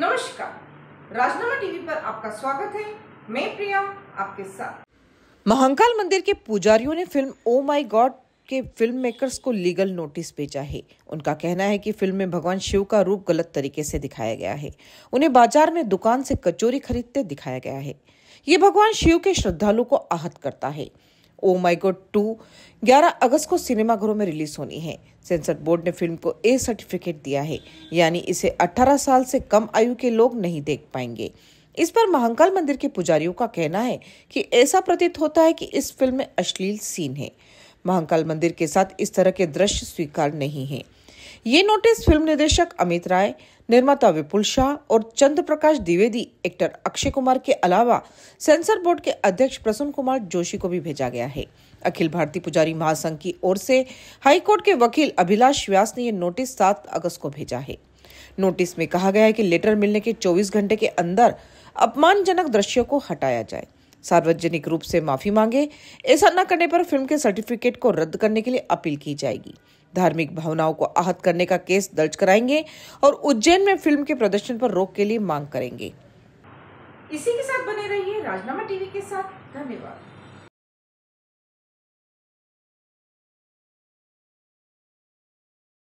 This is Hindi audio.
नमस्कार राजनामा टीवी पर आपका स्वागत है मैं प्रिया आपके साथ महांकाल मंदिर के पुजारियों ने फिल्म ओ माय गॉड के फिल्म मेकर्स को लीगल नोटिस भेजा है उनका कहना है कि फिल्म में भगवान शिव का रूप गलत तरीके से दिखाया गया है उन्हें बाजार में दुकान से कचोरी खरीदते दिखाया गया है ये भगवान शिव के श्रद्धालु को आहत करता है ओ माई गॉड टू ग्यारह अगस्त को सिनेमाघरों में रिलीज होनी है सेंसर बोर्ड ने फिल्म को ए सर्टिफिकेट दिया है यानी इसे 18 साल से कम आयु के लोग नहीं देख पाएंगे इस पर महाकाल मंदिर के पुजारियों का कहना है कि ऐसा प्रतीत होता है कि इस फिल्म में अश्लील सीन है महाकाल मंदिर के साथ इस तरह के दृश्य स्वीकार नहीं है ये नोटिस फिल्म निर्देशक अमित राय निर्माता विपुल शाह और चंद्र प्रकाश द्विवेदी एक्टर अक्षय कुमार के अलावा सेंसर बोर्ड के अध्यक्ष प्रसून कुमार जोशी को भी भेजा गया है अखिल भारतीय पुजारी महासंघ की ओर से हाईकोर्ट के वकील अभिलाष व्यास ने यह नोटिस सात अगस्त को भेजा है नोटिस में कहा गया है कि लेटर मिलने के 24 घंटे के अंदर अपमानजनक दृश्यों को हटाया जाए सार्वजनिक रूप से माफी मांगे ऐसा न करने पर फिल्म के सर्टिफिकेट को रद्द करने के लिए अपील की जाएगी धार्मिक भावनाओं को आहत करने का केस दर्ज कराएंगे और उज्जैन में फिल्म के प्रदर्शन पर रोक के लिए मांग करेंगे इसी के साथ बने रहिए राजनामा टीवी के साथ धन्यवाद